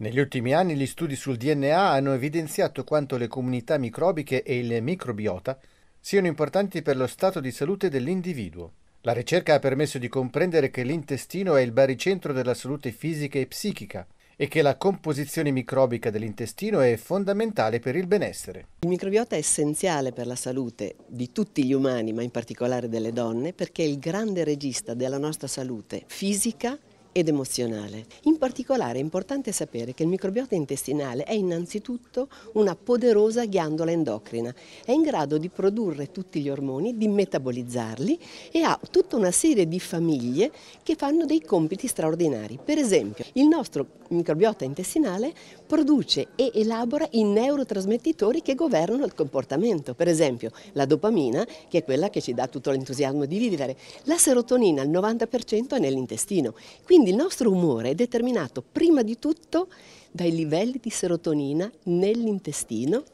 Negli ultimi anni gli studi sul DNA hanno evidenziato quanto le comunità microbiche e il microbiota siano importanti per lo stato di salute dell'individuo. La ricerca ha permesso di comprendere che l'intestino è il baricentro della salute fisica e psichica e che la composizione microbica dell'intestino è fondamentale per il benessere. Il microbiota è essenziale per la salute di tutti gli umani, ma in particolare delle donne, perché è il grande regista della nostra salute fisica ed emozionale. In particolare è importante sapere che il microbiota intestinale è innanzitutto una poderosa ghiandola endocrina, è in grado di produrre tutti gli ormoni, di metabolizzarli e ha tutta una serie di famiglie che fanno dei compiti straordinari. Per esempio il nostro microbiota intestinale produce e elabora i neurotrasmettitori che governano il comportamento, per esempio la dopamina che è quella che ci dà tutto l'entusiasmo di vivere, la serotonina il 90% è nell'intestino, quindi quindi il nostro umore è determinato prima di tutto dai livelli di serotonina nell'intestino,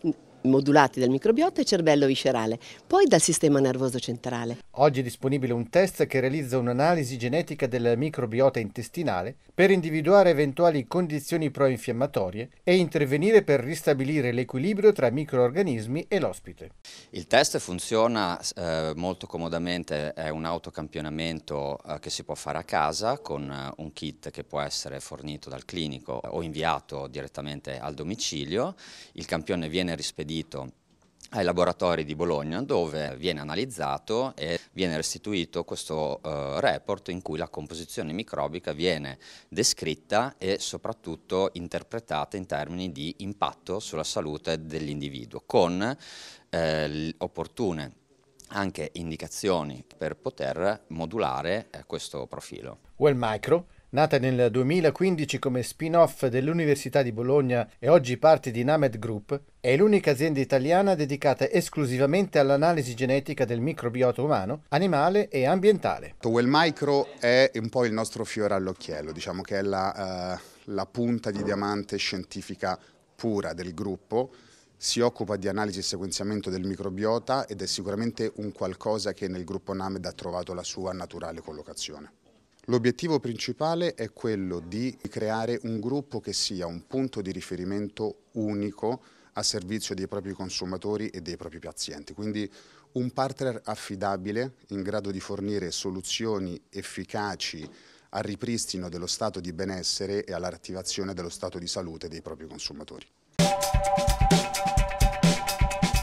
modulati dal microbiota e cervello viscerale, poi dal sistema nervoso centrale. Oggi è disponibile un test che realizza un'analisi genetica del microbiota intestinale per individuare eventuali condizioni proinfiammatorie e intervenire per ristabilire l'equilibrio tra microorganismi e l'ospite. Il test funziona eh, molto comodamente, è un autocampionamento eh, che si può fare a casa con eh, un kit che può essere fornito dal clinico o inviato direttamente al domicilio. Il campione viene rispedito trasferito ai laboratori di Bologna dove viene analizzato e viene restituito questo eh, report in cui la composizione microbica viene descritta e soprattutto interpretata in termini di impatto sulla salute dell'individuo con eh, opportune anche indicazioni per poter modulare eh, questo profilo. Well Micro Nata nel 2015 come spin-off dell'Università di Bologna e oggi parte di Named Group, è l'unica azienda italiana dedicata esclusivamente all'analisi genetica del microbiota umano, animale e ambientale. Well ecco, Micro è un po' il nostro fiore all'occhiello, diciamo che è la, uh, la punta di diamante scientifica pura del gruppo, si occupa di analisi e sequenziamento del microbiota ed è sicuramente un qualcosa che nel gruppo NAMED ha trovato la sua naturale collocazione. L'obiettivo principale è quello di creare un gruppo che sia un punto di riferimento unico a servizio dei propri consumatori e dei propri pazienti, quindi un partner affidabile in grado di fornire soluzioni efficaci al ripristino dello stato di benessere e all'attivazione dello stato di salute dei propri consumatori.